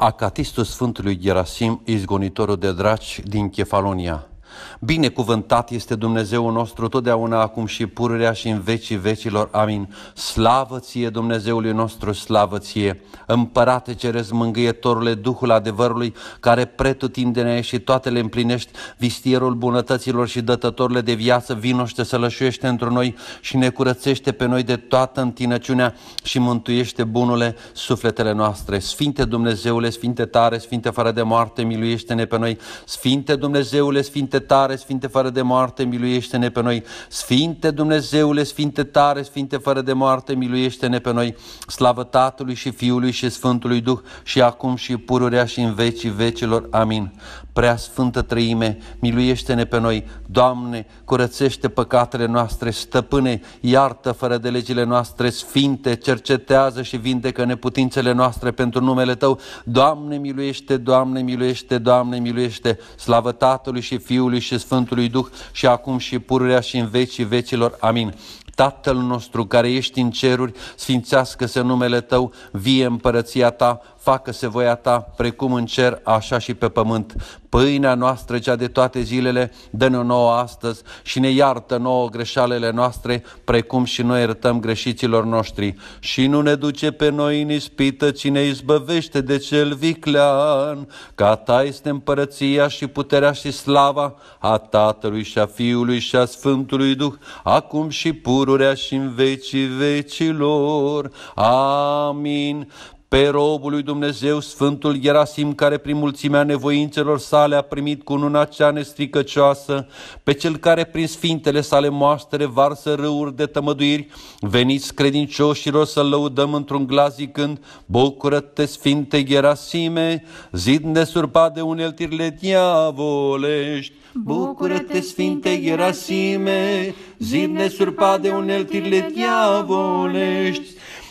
Acatistul Sfântului Gerasim, izgonitorul de draci din Chefalonia. Binecuvântat este Dumnezeu nostru totdeauna, acum și pururea și în vecii vecilor. Amin. Slavă ție, Dumnezeului nostru, slavă ție! Împărate ceresc mângâietorule, Duhul adevărului, care pretutindene și toate le împlinești, vistierul bunătăților și dătătorile de viață, vinoște să lășuiește într noi și ne curățește pe noi de toată întinăciunea și mântuiește bunule sufletele noastre. Sfinte Dumnezeule, Sfinte tare, Sfinte fără de moarte, miluiește-ne pe noi. Sfinte Dumnezeule, Sfinte Sfinte tare, Sfinte fără de moarte, miluiește-ne pe noi. Sfinte Dumnezeule, Sfinte tare, Sfinte fără de moarte, miluiește-ne pe noi. Slavă Tatălui și Fiului și Sfântului Duh și acum și pururea și în vecii vecilor. Amin. Prea Sfântă Trăime, miluiește-ne pe noi, Doamne, curățește păcatele noastre, stăpâne, iartă fără de legile noastre, sfinte, cercetează și vindecă neputințele noastre pentru numele Tău. Doamne, miluiește, Doamne, miluiește, Doamne, miluiește, slavă Tatălui și Fiului și Sfântului Duh și acum și pururea și în vecii vecilor. Amin. Tatăl nostru care ești în ceruri, sfințească-se numele Tău, vie împărăția Ta, facă-se voia ta, precum în cer, așa și pe pământ. Pâinea noastră, cea de toate zilele, dă-ne-o nouă astăzi și ne iartă nouă greșalele noastre, precum și noi iertăm greșiților noștri. Și nu ne duce pe noi în ispită, ci ne izbăvește de cel viclean, ca ta este împărăția și puterea și slava a Tatălui și a Fiului și a Sfântului Duh, acum și pururea și în vecii vecilor. Amin pe robul lui Dumnezeu, Sfântul Gerasim, care prin mulțimea nevoințelor sale a primit cu una cea nestricăcioasă, pe cel care prin sfintele sale moastre varsă râuri de tămăduiri, veniți credincioșilor să-L lăudăm într-un glas zicând, Bucură-te, Sfinte Gerasime, zid nesurpat de uneltirile diavolești, Bucură-te, Sfinte Gerasime, zid nesurpat de uneltirile diavolești,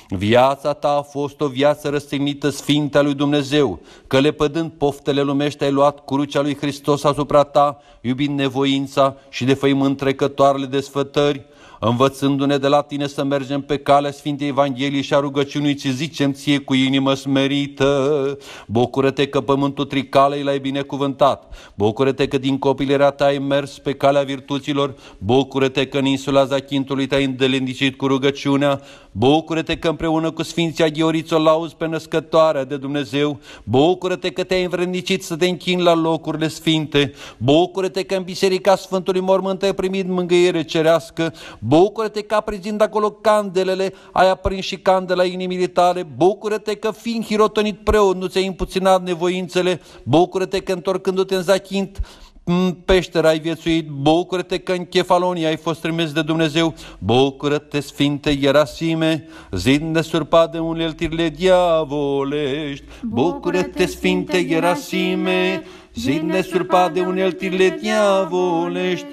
Viața ta a fost o viață răstignită sfintă lui Dumnezeu, că lepădând poftele lumești ai luat crucea lui Hristos asupra ta, iubind nevoința și de făim întrecătoarele desfătări, învățându-ne de la tine să mergem pe calea Sfintei Evangheliei și a rugăciunii, ce zicem ție cu inimă smerită, bucură-te că pământul tricalei l-ai binecuvântat, bucură-te că din copilerea ta ai mers pe calea virtuților, bucură-te că în insula Zachintului te-ai îndelendicit cu rugăciunea, bucură-te că împreună cu Sfinția Ghioriță lauzi pe născătoarea de Dumnezeu, bucură-te că te-ai învrednicit să te închin la locurile sfinte, bucură-te că în Biserica Sfântului Mormânt ai primit mângâiere cerească, Bucură-te că aprizind acolo candelele, ai aprins și candela inimii tale, bucură-te că fiind hirotonit preot, nu ți-ai impuținat nevoințele, bucură-te că întorcându-te în zachint, în peșteră ai viețuit, bucură-te că în Chefalonia ai fost trimis de Dumnezeu, bucură-te, Sfinte Ierasime, zid nesurpat de tirile diavolești, bucură-te, Sfinte Ierasime, zid nesurpat de tirile diavolești,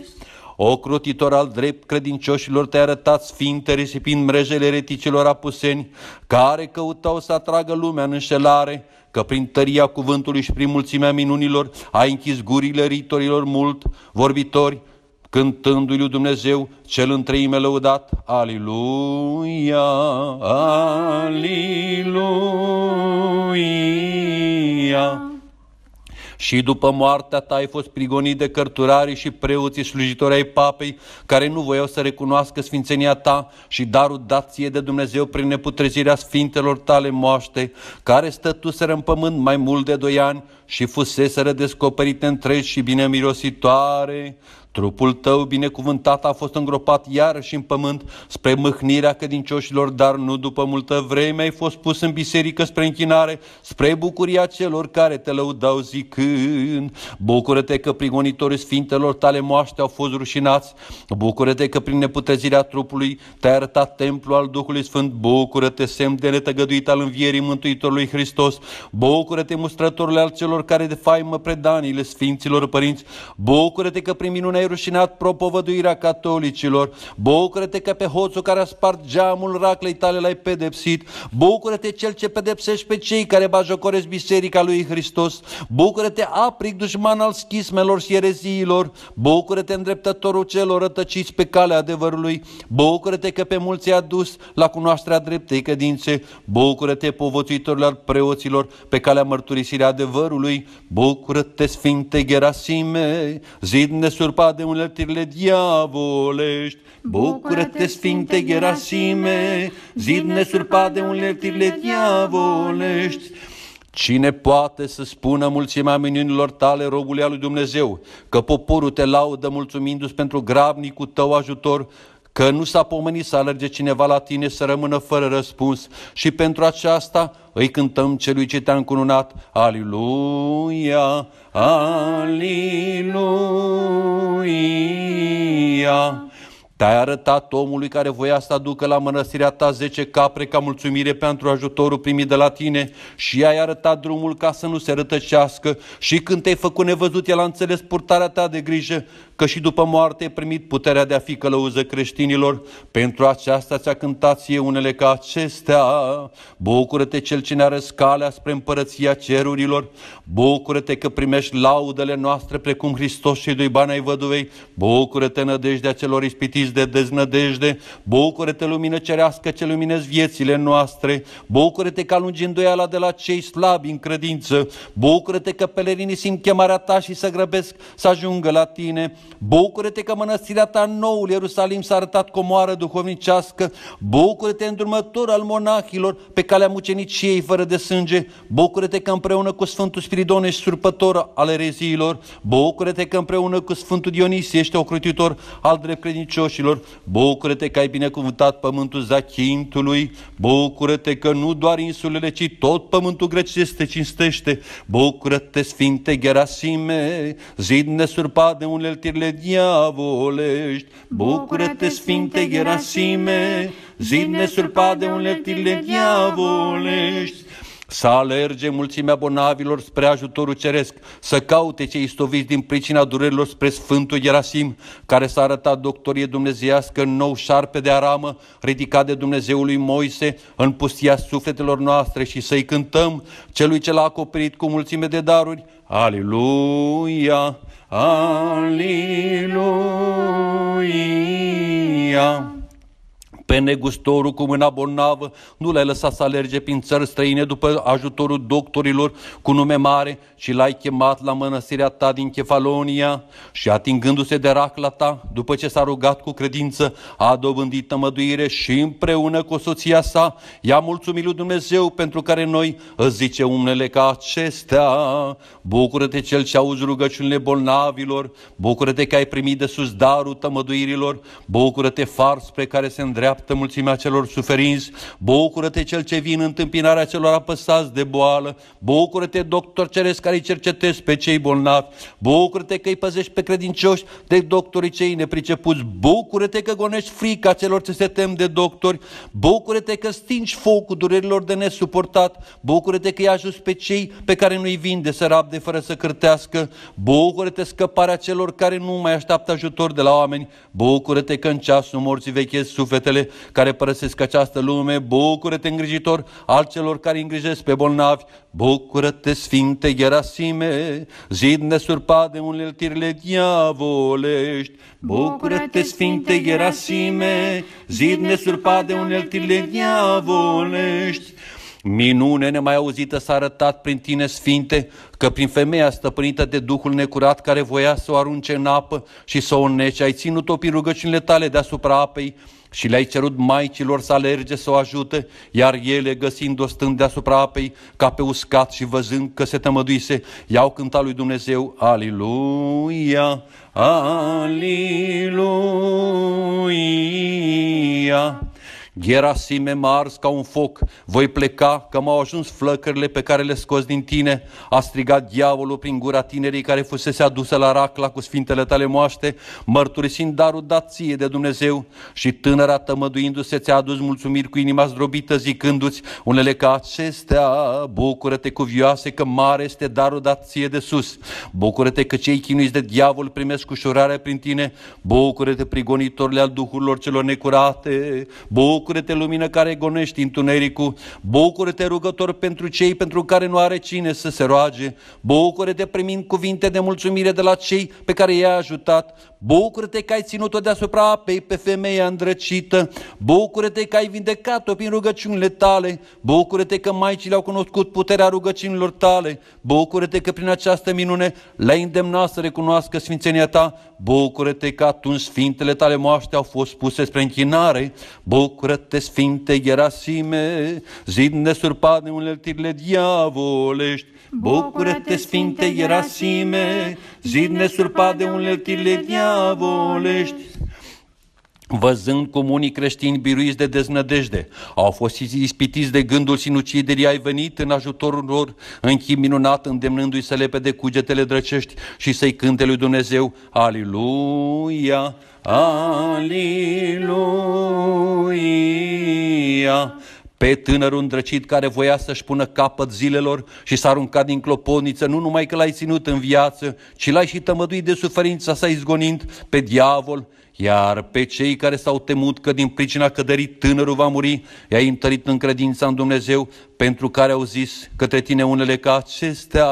ocrotitor al drept credincioșilor, te-ai arătat sfinte risipind mrejele reticilor apuseni, care căutau să atragă lumea în înșelare, că prin tăria cuvântului și prin mulțimea minunilor ai închis gurile ritorilor mult vorbitori, cântându-i lui Dumnezeu cel întreime lăudat. Aliluia, aliluia. Și după moartea ta ai fost prigonit de cărturarii și preoții slujitori ai papei, care nu voiau să recunoască sfințenia ta și darul dat ție de Dumnezeu prin neputrezirea sfintelor tale moaște, care stătuseră în pământ mai mult de doi ani și fuseseră descoperite întregi și bine mirositoare, Trupul tău binecuvântat a fost îngropat iarăși în pământ spre mâhnirea cădincioșilor, dar nu după multă vreme ai fost pus în biserică spre închinare, spre bucuria celor care te lăudau zicând. Bucură-te că prigonitorii sfintelor tale moaște au fost rușinați, bucură-te că prin neputezirea trupului te-ai arătat templul al Duhului Sfânt, bucură-te semn de netăgăduit al învierii Mântuitorului Hristos, bucură-te mustrătorile al celor care de faimă predaniile Sfinților Părinți, bucură-te că prin minune ai rușinat propovăduirea catolicilor. Bucură-te că pe hoțul care a spart geamul raclei tale l-ai pedepsit. Bucură-te cel ce pedepsești pe cei care bajocoresc biserica lui Hristos. Bucură-te apric dușman al schismelor și ereziilor. Bucură-te îndreptătorul celor rătăciți pe calea adevărului. Bucură-te că pe mulți a dus la cunoașterea dreptei credințe. Bucură-te povățuitorilor preoților pe calea mărturisirii adevărului. Bucură-te, Sfinte Gerasime, zid nesurpat de uneltirile diavolești. Bucură-te, Sfinte Gerasime, zid nesurpa de uneltirile diavolești. Cine poate să spună mulțimea minunilor tale, robule al lui Dumnezeu, că poporul te laudă mulțumindu-ți pentru grabnicul tău ajutor, că nu s-a pomenit să alerge cineva la tine să rămână fără răspuns și pentru aceasta îi cântăm celui ce te-a încununat, Aliluia! Hallelujah. Te-ai arătat omului care voia să aducă la mănăstirea ta zece capre ca mulțumire pentru ajutorul primit de la tine și ai arătat drumul ca să nu se rătăcească și când te-ai făcut nevăzut, el a înțeles purtarea ta de grijă că și după moarte ai primit puterea de a fi călăuză creștinilor. Pentru aceasta ți-a cântat ție unele ca acestea. Bucură-te cel ce ne-a răscalea spre împărăția cerurilor. Bucură-te că primești laudele noastre precum Hristos și doi bani ai văduvei. Bucură-te nădejdea celor ispitiți de deznădejde, bucură-te lumină cerească ce luminezi viețile noastre, bucură-te că alungi îndoiala de la cei slabi în credință, bucură-te că pelerinii simt chemarea ta și să grăbesc să ajungă la tine, bucură-te că mănăstirea ta noul Ierusalim s-a arătat moară duhovnicească, bucură-te îndrumător al monahilor pe calea mucenicii fără de sânge, bucură-te că împreună cu Sfântul Spiridon ești surpător al ereziilor, bucură-te că împreună cu Sfântul Dionisie ești ocrutitor al drept credincioși, vrăjmașilor, bucură-te că ai binecuvântat pământul Zachintului, bucură-te că nu doar insulele, ci tot pământul grecesc te cinstește, bucură-te, Sfinte Gerasime, zid nesurpat de uneltirile diavolești, bucură-te, Sfinte Gerasime, zid nesurpat de uneltirile diavolești, să alerge mulțimea bonavilor spre ajutorul ceresc, să caute cei istoviți din pricina durerilor spre Sfântul Gerasim, care s-a arătat doctorie dumnezeiască în nou șarpe de aramă, ridicat de Dumnezeul lui Moise în pustia sufletelor noastre și să-i cântăm celui ce l-a acoperit cu mulțime de daruri. Aleluia! Aleluia! pe negustorul cu mâna bolnavă, nu l-ai lăsat să alerge prin țări străine după ajutorul doctorilor cu nume mare, ci l-ai chemat la mănăstirea ta din Chefalonia și atingându-se de racla ta, după ce s-a rugat cu credință, a dobândit tămăduire și împreună cu soția sa i-a mulțumit lui Dumnezeu pentru care noi îți zice unele ca acestea. Bucură-te cel ce auzi rugăciunile bolnavilor, bucură-te că ai primit de sus darul tămăduirilor, bucură-te far spre care se îndreaptă așteaptă mulțimea celor suferinți, bucură-te cel ce vin în întâmpinarea celor apăsați de boală, bucură-te doctor ceresc care îi cercetezi pe cei bolnavi, bucură-te că îi păzești pe credincioși de doctorii cei nepricepuți, bucură-te că gonești frica celor ce se tem de doctori, bucură-te că stingi focul durerilor de nesuportat, bucură-te că îi ajuți pe cei pe care nu-i vinde să rabde fără să cârtească, bucură-te scăparea celor care nu mai așteaptă ajutor de la oameni, bucură-te că în ceasul morții vechezi sufletele, care părăsesc această lume, bucură-te îngrijitor al celor care îngrijesc pe bolnavi, bucură-te Sfinte Gerasime, zid nesurpat de uneltirile diavolești, bucură-te Sfinte Gerasime, zid nesurpat de uneltirile diavolești, Minune nemai auzită s-a arătat prin tine, Sfinte, că prin femeia stăpânită de Duhul necurat care voia să o arunce în apă și să o nece, ai ținut-o prin rugăciunile tale deasupra apei și le-ai cerut maicilor să alerge să o ajute, iar ele, găsind-o stând deasupra apei, ca pe uscat și văzând că se tămăduise, iau cântat lui Dumnezeu, Aliluia, Aliluia. Gerasime m-a ars ca un foc, voi pleca că m-au ajuns flăcările pe care le scoți din tine, a strigat diavolul prin gura tinerii care fusese adusă la racla cu sfintele tale moaște, mărturisind darul dat ție de Dumnezeu și tânăra tămăduindu-se ți-a adus mulțumiri cu inima zdrobită, zicându-ți unele ca acestea, bucură-te cuvioase că mare este darul dat ție de sus, bucură-te că cei chinuiți de diavol primesc ușurare prin tine, bucură-te prigonitorile al duhurilor celor necurate, bucură Bucură-te, lumină care gonești întunericul, bucură-te, rugător pentru cei pentru care nu are cine să se roage, bucură-te primind cuvinte de mulțumire de la cei pe care i-a ajutat, bucură-te că ai ținut-o deasupra apei pe femeia îndrăcită, bucură-te că ai vindecat-o prin rugăciunile tale, bucură-te că maicile au cunoscut puterea rugăciunilor tale, bucură-te că prin această minune le-ai îndemnat să recunoască sfințenia ta, bucură-te că atunci sfintele tale moaște au fost puse spre închinare, bucură frate sfinte Gerasime, zid nesurpat un uneltirile diavolești. Bucură-te, sfinte Ierasime, zid nesurpat de uneltirile diavolești văzând cum unii creștini biruiți de deznădejde au fost ispitiți de gândul sinuciderii, ai venit în ajutorul lor, în chim minunat, îndemnându-i să lepe de cugetele drăcești și să-i cânte lui Dumnezeu, Aliluia, Aliluia, pe tânărul îndrăcit care voia să-și pună capăt zilelor și s-a aruncat din clopotniță, nu numai că l-ai ținut în viață, ci l-ai și tămăduit de suferința sa izgonind pe diavol, iar pe cei care s-au temut că din pricina căderii tânărul va muri, i-a întărit în credința în Dumnezeu, pentru care au zis către tine unele ca acestea,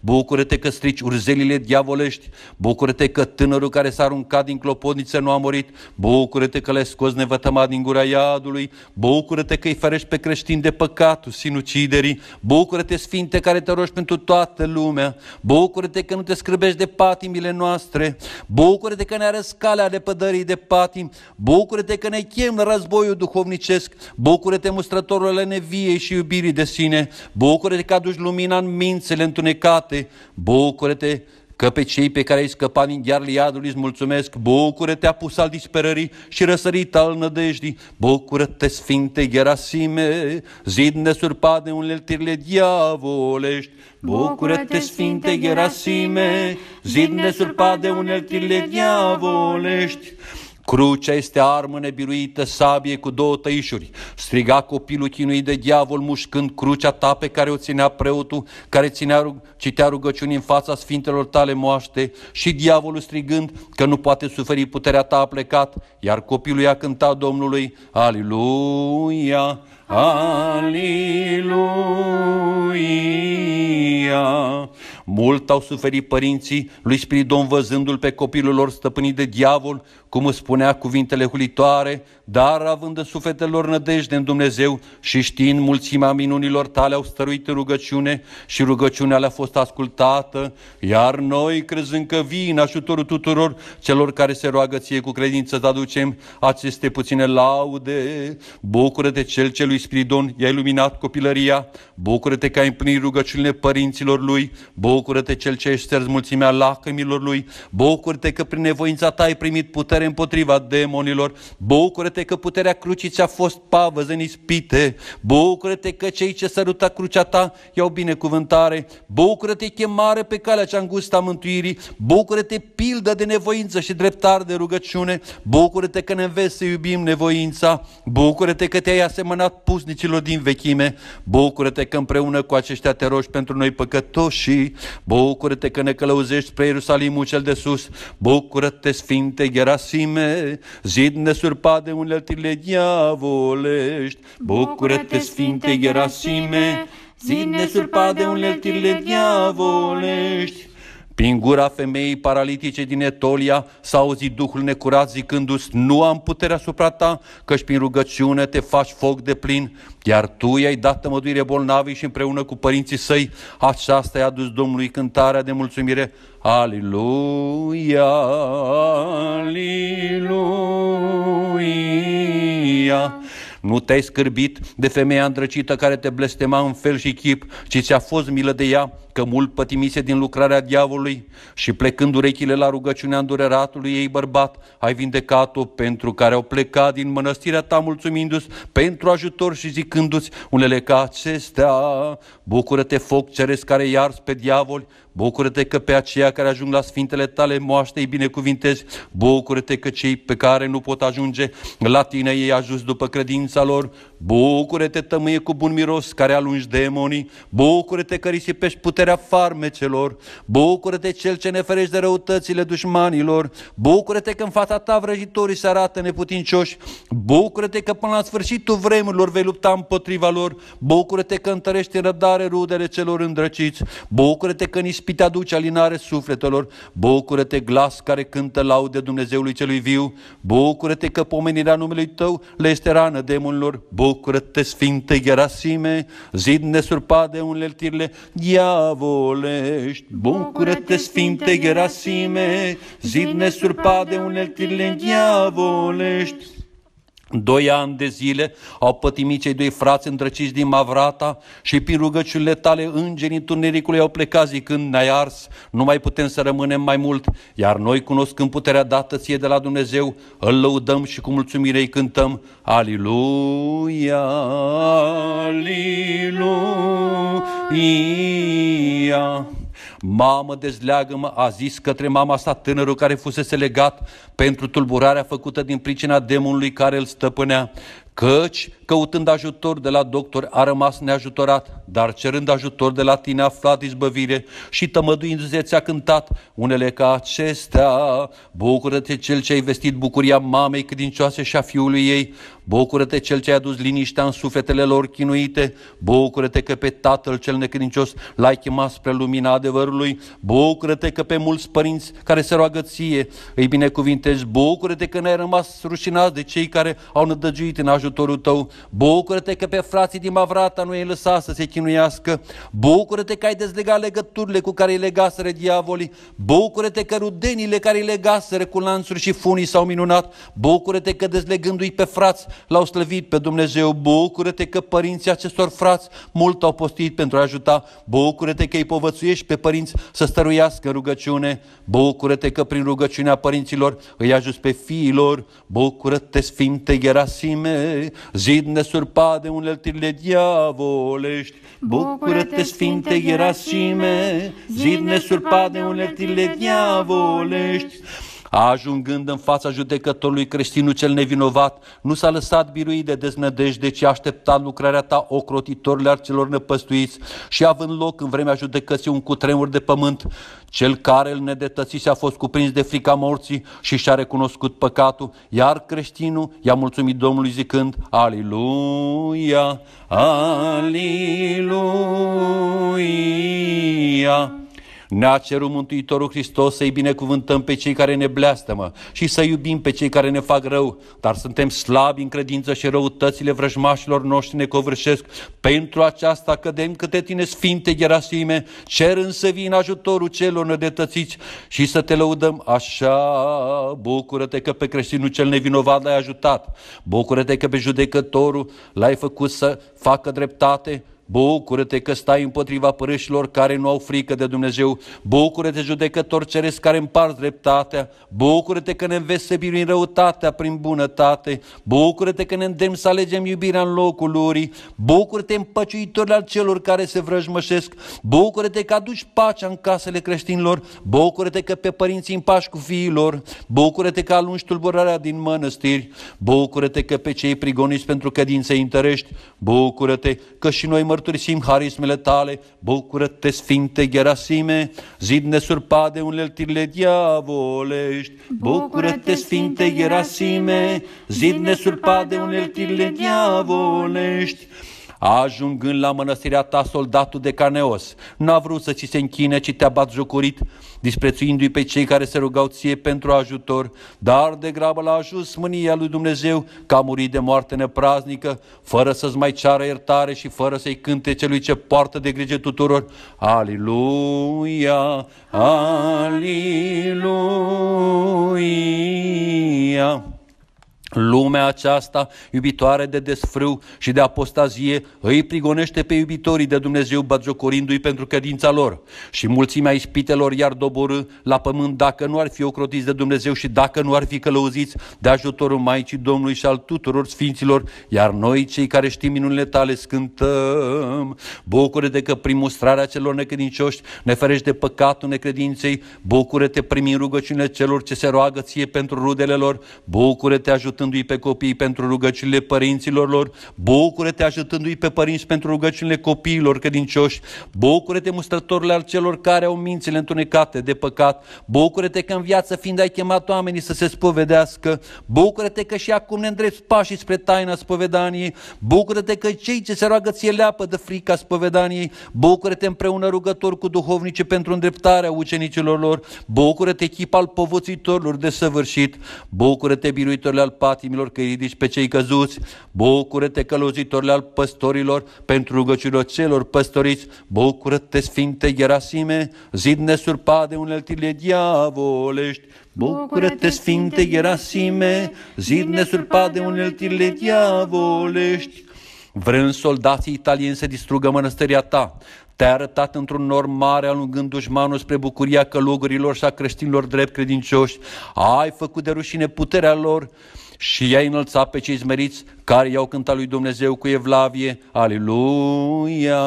bucură-te că strici urzelile diavolești, bucură-te că tânărul care s-a aruncat din clopotniță nu a murit, bucură-te că le-ai scos nevătăma din gura iadului, bucură-te că îi ferești pe creștini de păcatul, sinuciderii, bucură-te sfinte care te rogi pentru toată lumea, bucură-te că nu te scrâbești de patimile noastre, bucură-te că ne arăți calea de pădării de patim, bucură-te că ne chem la războiul duhovnicesc, bucură-te mustrătorul neviei și iubirii de sine, bucură-te că aduci lumina în mințele întunecate, bucură-te că pe cei pe care ai scăpat din ghearul iadului îți mulțumesc, bucură-te apus al disperării și răsărit al nădejdii, bucură-te Sfinte Gherasime, zid nesurpat de uneltirile diavolești, bucură-te Sfinte Gherasime, zid nesurpat de uneltirile diavolești, Crucea este armă nebiruită, sabie cu două tăișuri. Striga copilul chinuit de diavol, mușcând crucea ta pe care o ținea preotul, care ținea, citea rugăciuni în fața sfintelor tale moaște și diavolul strigând că nu poate suferi puterea ta a plecat, iar copilul i-a cântat Domnului, Aliluia, Aliluia! Mult au suferit părinții lui Spiridon văzându-l pe copilul lor stăpânit de diavol, cum îți spunea cuvintele hulitoare, dar având de sufetelor nădejde în Dumnezeu și știind mulțimea minunilor tale au stăruit în rugăciune și rugăciunea le-a fost ascultată, iar noi, crezând că vii în ajutorul tuturor celor care se roagă ție cu credință, să aducem aceste puține laude. bucură de cel ce lui lui Spiridon i-a iluminat copilăria, bucură-te că ai împlinit rugăciunile părinților lui, bucură-te cel ce ai șters mulțimea lacrimilor lui, bucură-te că prin nevoința ta ai primit putere împotriva demonilor, bucură-te că puterea crucii ți-a fost pavăză în ispite, bucură-te că cei ce săruta crucea ta iau binecuvântare, bucură-te chemare pe calea cea îngustă a mântuirii, bucură-te pildă de nevoință și dreptar de rugăciune, bucură-te că ne înveți să iubim nevoința, bucură-te că te-ai asemănat pusnicilor din vechime, bucură-te că împreună cu aceștia te rogi pentru noi păcătoși bucură-te că ne călăuzești spre Ierusalimul cel de sus, bucură-te, Sfinte Gerasime, zid nesurpat de uneltile diavolești, bucură-te, Sfinte Gerasime, zid nesurpat de uneltile diavolești. Prin gura femeii paralitice din Etolia s-a auzit Duhul necurat zicându-ți, nu am putere asupra ta, căci prin rugăciune te faci foc de plin, iar tu i-ai dat tămăduire bolnavii și împreună cu părinții săi, aceasta i-a adus Domnului cântarea de mulțumire, Aliluia, Aliluia. Nu te-ai scârbit de femeia îndrăcită care te blestema în fel și chip, ci ți-a fost milă de ea, că mult pătimise din lucrarea diavolului și plecând urechile la rugăciunea îndureratului ei bărbat, ai vindecat-o pentru care au plecat din mănăstirea ta mulțumindu-ți pentru ajutor și zicându-ți unele ca acestea. Bucură-te foc ceresc care iars pe diavoli, Bucură-te că pe aceia care ajung la sfintele tale moaște îi binecuvintezi. Bucură-te că cei pe care nu pot ajunge la tine ei ajuns după credința lor. Bucură-te, tămâie cu bun miros, care alungi demonii, bucură-te că risipești puterea farmecelor, bucură-te cel ce ne ferești de răutățile dușmanilor, bucură-te că în fața ta vrăjitorii se arată neputincioși, bucură-te că până la sfârșitul vremurilor vei lupta împotriva lor, bucură-te că întărești în răbdare rudele celor îndrăciți, bucură-te că în ispite aduce alinare sufletelor, bucură-te glas care cântă laude Dumnezeului celui viu, bucură-te că pomenirea numelui tău le este rană demonilor, bucură Bucură-te, Sfinte Gerasime, zid nesurpat de leltirle, diavolești. Bucură-te, Sfinte Gerasime, zid nesurpat de leltirle, diavolești. Doi ani de zile au pătimit cei doi frați îndrăciți din Mavrata și prin rugăciunile tale îngerii tunericului au plecat zicând ne-ai ars, nu mai putem să rămânem mai mult, iar noi cunoscând puterea dată ție de la Dumnezeu, îl lăudăm și cu mulțumire îi cântăm Aliluia, Aliluia. Mamă, dezleagă-mă, a zis către mama sa tânărul care fusese legat pentru tulburarea făcută din pricina demonului care îl stăpânea căci căutând ajutor de la doctor a rămas neajutorat, dar cerând ajutor de la tine a aflat izbăvire și tămăduindu-se ți-a cântat unele ca acestea. Bucură-te cel ce ai vestit bucuria mamei credincioase și a fiului ei, bucură-te cel ce ai adus liniștea în sufletele lor chinuite, bucură-te că pe tatăl cel necredincios l-ai chemat spre lumina adevărului, bucură-te că pe mulți părinți care se roagă ție îi binecuvintezi, bucură-te că ne-ai rămas rușinat de cei care au nădăjuit în ajutor ajutorul tău, bucură-te că pe frații din Mavrata nu i-ai lăsat să se chinuiască, bucură-te că ai dezlegat legăturile cu care îi legaseră diavolii, bucură-te că rudenile care îi legaseră cu lanțuri și funii s-au minunat, bucură-te că dezlegându-i pe frați l-au slăvit pe Dumnezeu, bucură-te că părinții acestor frați mult au postit pentru a ajuta, bucură-te că îi povățuiești pe părinți să stăruiască rugăciune, bucură-te că prin rugăciunea părinților îi ajuți pe fiilor, bucură-te Sfinte Gerasime, zid un de uneltirile diavolești. Bucură-te, Sfinte Ierasime, zid un de uneltirile diavolești ajungând în fața judecătorului creștinul cel nevinovat, nu s-a lăsat biruit de deznădejde, ci a așteptat lucrarea ta ocrotitorile ar celor năpăstuiți și având loc în vremea judecății un cutremur de pământ, cel care îl nedetățise a fost cuprins de frica morții și și-a recunoscut păcatul, iar creștinul i-a mulțumit Domnului zicând, Aliluia, Aliluia. Ne-a cerut Mântuitorul Hristos să-i binecuvântăm pe cei care ne bleastămă și să iubim pe cei care ne fac rău, dar suntem slabi în credință și răutățile vrăjmașilor noștri ne covârșesc. Pentru aceasta cădem câte tine, Sfinte Gerasime, cer însă vii în ajutorul celor nedetățiți și să te lăudăm așa. Bucură-te că pe creștinul cel nevinovat l-ai ajutat. Bucură-te că pe judecătorul l-ai făcut să facă dreptate Bucură-te că stai împotriva părâșilor care nu au frică de Dumnezeu. Bucură-te, judecător ceresc care împart dreptatea. Bucură-te că ne înveți în biruim răutatea prin bunătate. Bucură-te că ne îndemn să alegem iubirea în locul lurii. Bucură-te împăciuitorile al celor care se vrăjmășesc. Bucură-te că aduci pacea în casele creștinilor. Bucură-te că pe părinții împași cu fiilor. Bucură-te că alungi tulburarea din mănăstiri. Bucură-te că pe cei prigoniți pentru credințe întărești. Bucură-te că și noi mă mărturisim harismele tale, bucură-te, Sfinte Gerasime, zid nesurpat de uneltirile diavolești. Bucură-te, Sfinte Gerasime, zid nesurpat de uneltirile diavolești. Ajungând la mănăstirea ta, soldatul de carneos, n-a vrut să ți se închine, ci te-a batjocorit, disprețuindu-i pe cei care se rugau ție pentru ajutor, dar degrabă l-a ajuns mânia lui Dumnezeu că a murit de moarte nepraznică, fără să-ți mai ceară iertare și fără să-i cânte celui ce poartă de grijă tuturor. Aliluia, aliluia. Lumea aceasta, iubitoare de desfrâu și de apostazie, îi prigonește pe iubitorii de Dumnezeu bagiocorindu-i pentru credința lor și mulțimea ispitelor iar doborâ la pământ dacă nu ar fi ocrotiți de Dumnezeu și dacă nu ar fi călăuziți de ajutorul Maicii Domnului și al tuturor sfinților, iar noi, cei care știm minunile tale, scântăm. Bucură-te că prin mustrarea celor necredincioși ne ferești de păcatul necredinței, bucură-te prin rugăciunile celor ce se roagă ție pentru rudele lor, bucură-te ajută ajutându-i pe copii pentru rugăciunile părinților lor, bucură-te ajutându-i pe părinți pentru rugăciunile copiilor credincioși, bucură-te mustrătorule al celor care au mințile întunecate de păcat, bucură-te că în viață fiind ai chemat oamenii să se spovedească, bucură-te că și acum ne îndrepți pașii spre taina spovedaniei, bucură-te că cei ce se roagă ție leapă de frica spovedaniei, bucură-te împreună rugător cu duhovnice pentru îndreptarea ucenicilor lor, bucură-te echipa al povățitorilor de săvârșit, bucură-te biruitorile al patimilor că ridici pe cei căzuți, bucură-te călăuzitorile al păstorilor pentru rugăciunea celor păstoriți, bucură-te Sfinte Gerasime, zid nesurpa de uneltirile diavolești, Bucură-te, Sfinte Gerasime, zid nesurpa de uneltirile diavolești. Vrând soldații italieni să distrugă mănăstăria ta, te-a arătat într-un nor mare, alungând dușmanul spre bucuria călugărilor și a creștinilor drept credincioși. Ai făcut de rușine puterea lor și i-a înălțat pe cei smeriți care i-au cântat lui Dumnezeu cu evlavie. Aleluia,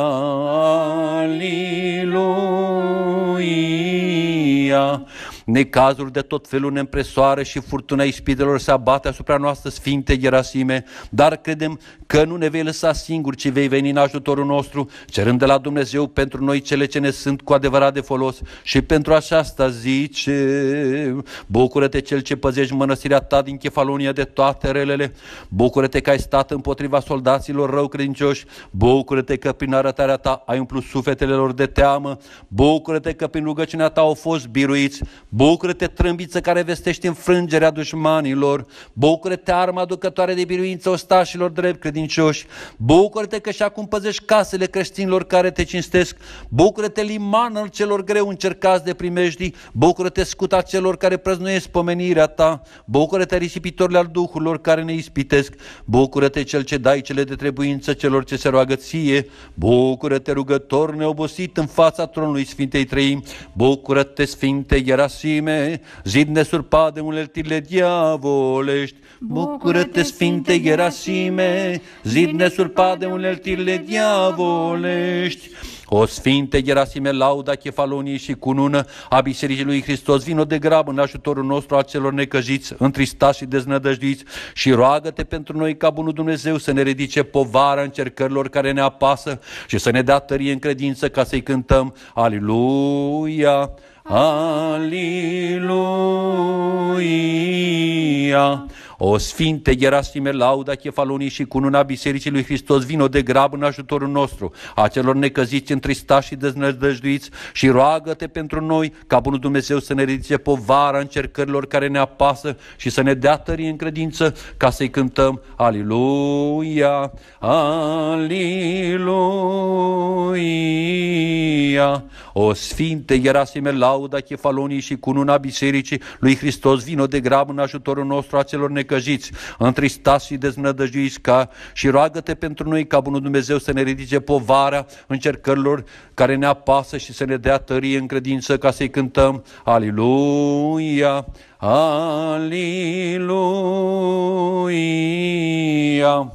aleluia, necazul de tot felul ne împresoară și furtuna ispitelor se abate asupra noastră, Sfinte Gerasime, dar credem că nu ne vei lăsa singuri, ci vei veni în ajutorul nostru, cerând de la Dumnezeu pentru noi cele ce ne sunt cu adevărat de folos și pentru aceasta zice, bucură-te cel ce păzești mănăstirea ta din Chefalonia de toate relele, bucură-te că ai stat împotriva soldaților răucredincioși, bucură-te că prin arătarea ta ai umplut sufletele lor de teamă, bucură-te că prin rugăciunea ta au fost biruiți, Bucură-te, trâmbiță care vestește înfrângerea dușmanilor. Bucură-te, armă aducătoare de biruință ostașilor drept credincioși. Bucură-te că și acum păzești casele creștinilor care te cinstesc. Bucură-te, limanul celor greu încercați de primejdii. Bucură-te, scuta celor care prăznuiesc pomenirea ta. Bucură-te, risipitorile al duhurilor care ne ispitesc. Bucură-te, cel ce dai cele de trebuință celor ce se roagă ție. Bucură-te, rugător neobosit în fața tronului Sfintei Trăim. Bucură-te, Sfinte Ieras maxime, zid nesurpat de tile diavolești. Bucură-te, Sfinte Gerasime, zid nesurpat de tile diavolești. O Sfinte Gerasime, lauda chefalonii și cunună a Bisericii lui Hristos, vino de grabă în ajutorul nostru a celor necăjiți, întristați și deznădăjduiți și roagă-te pentru noi ca bunul Dumnezeu să ne ridice povara încercărilor care ne apasă și să ne dea tărie în credință ca să-i cântăm Aliluia! Alleluia. O Sfinte Gerasime, lauda chefalonii și cununa Bisericii lui Hristos, vino de grab în ajutorul nostru, a celor necăziți, întristați și deznădăjduiți și roagă-te pentru noi, ca bunul Dumnezeu să ne ridice povara încercărilor care ne apasă și să ne dea tărie în credință ca să-i cântăm Aliluia, Aliluia. O Sfinte Gerasime, lauda chefalonii și cununa Bisericii lui Hristos, vino de grab în ajutorul nostru a celor necăziți necăjiți, întristați și deznădăjuiți ca și roagă-te pentru noi ca bunul Dumnezeu să ne ridice povara încercărilor care ne apasă și să ne dea tărie în credință ca să-i cântăm Aliluia, Aliluia.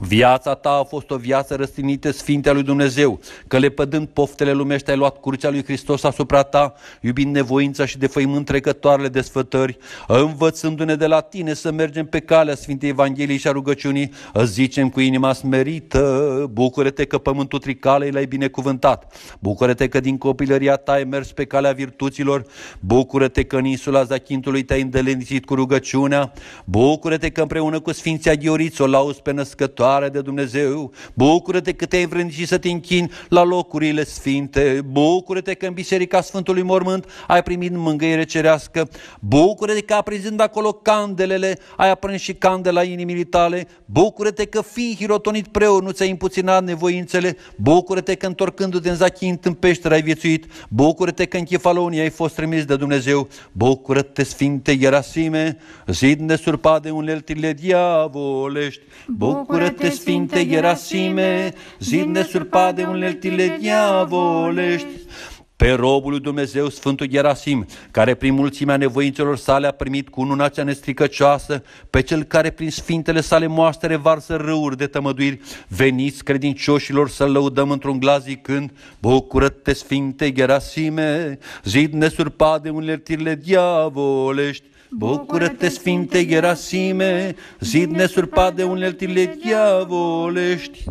Viața ta a fost o viață răstinită sfintea lui Dumnezeu, că lepădând poftele lumești ai luat curcea lui Hristos asupra ta, iubind nevoința și defăimând trecătoarele desfătări, învățându-ne de la tine să mergem pe calea Sfintei Evangheliei și a rugăciunii, zicem cu inima smerită, bucură-te că pământul tricalei l-ai binecuvântat, bucură-te că din copilăria ta ai mers pe calea virtuților, bucură-te că în insula Zachintului te-ai îndelenisit cu rugăciunea, bucură-te că împreună cu Sfinția Ghioriță o lauzi pe născătoare, lucrare de Dumnezeu, bucură-te că te-ai învrânt și să te închini la locurile sfinte, bucură-te că în biserica Sfântului Mormânt ai primit mângâiere cerească, bucură-te că aprinzând acolo candelele, ai aprins și candela inimii tale, bucură-te că fiind hirotonit preot, nu ți-ai împuținat nevoințele, bucură-te că întorcându-te în zachint în peșteră ai viețuit, bucură-te că în Chifalonia ai fost trimis de Dumnezeu, bucură-te Sfinte Ierasime, zid surpa de uneltile diavolești, bucură-te te sfinte Ierasime, zid nesurpat de uneltile diavolești. Pe robul lui Dumnezeu, Sfântul Gerasim, care prin mulțimea nevoințelor sale a primit cu ununația nestricăcioasă, pe cel care prin sfintele sale moastre varsă râuri de tămăduiri, veniți credincioșilor să-l lăudăm într-un glas zicând, Bucură-te, Sfinte Gerasime, zid nesurpa de tirile diavolești, Bucură-te, Sfinte Gherasime, zid nesurpat de uneltile diavolești.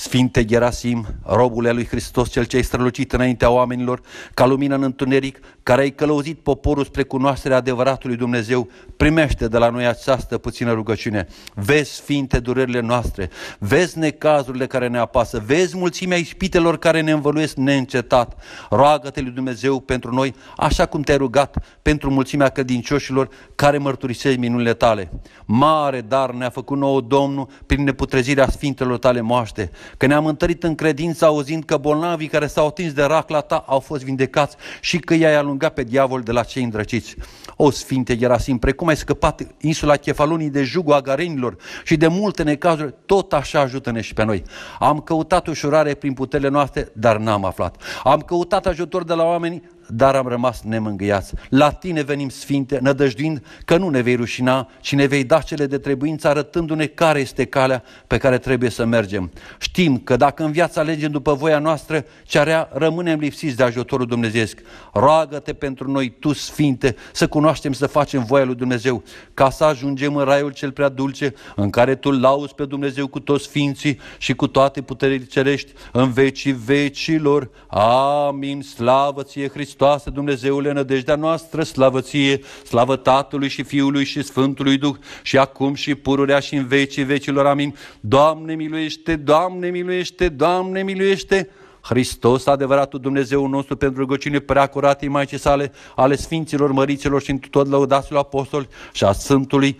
Sfinte Gerasim, robule lui Hristos, cel ce ai strălucit înaintea oamenilor, ca lumină în întuneric, care ai călăuzit poporul spre cunoașterea adevăratului Dumnezeu, primește de la noi această puțină rugăciune. Vezi, Sfinte, durerile noastre, vezi necazurile care ne apasă, vezi mulțimea ispitelor care ne învăluiesc neîncetat. Roagă-te lui Dumnezeu pentru noi, așa cum te-ai rugat pentru mulțimea credincioșilor care mărturisezi minunile tale. Mare dar ne-a făcut nouă Domnul prin neputrezirea sfintelor tale moaște Că ne-am întărit în credință auzind că bolnavii care s-au atins de racla ta au fost vindecați și că i-ai alungat pe diavol de la cei îndrăciți. O Sfinte Gerasim, precum ai scăpat insula Chefalunii de jugul agarenilor și de multe necazuri, tot așa ajută-ne și pe noi. Am căutat ușurare prin puterile noastre, dar n-am aflat. Am căutat ajutor de la oameni, dar am rămas nemângâiați. La tine venim, Sfinte, nădăjduind că nu ne vei rușina, ci ne vei da cele de trebuință, arătându-ne care este calea pe care trebuie să mergem. Știm că dacă în viața alegem după voia noastră, cearea rămânem lipsiți de ajutorul Dumnezeesc. Roagă-te pentru noi, Tu, Sfinte, să cunoaștem, să facem voia lui Dumnezeu, ca să ajungem în raiul cel prea dulce, în care Tu lauzi pe Dumnezeu cu toți Sfinții și cu toate puterile cerești, în vecii vecilor. Amin, slavă ție, Hristos! Hristoase, Dumnezeule, nădejdea noastră, slavăție, slavă Tatălui și Fiului și Sfântului Duh și acum și pururea și în vecii vecilor. Amin. Doamne miluiește, Doamne miluiește, Doamne miluiește. Hristos, adevăratul Dumnezeu nostru, pentru rugăciune prea mai ce sale, ale Sfinților, Măriților și tot lăudaților apostoli și a Sfântului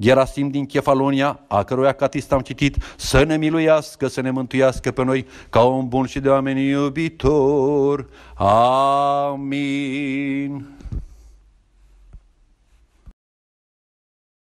Gerasim din Chefalonia, a căruia catist am citit, să ne miluiască, să ne mântuiască pe noi ca un bun și de oameni iubitor. Amin.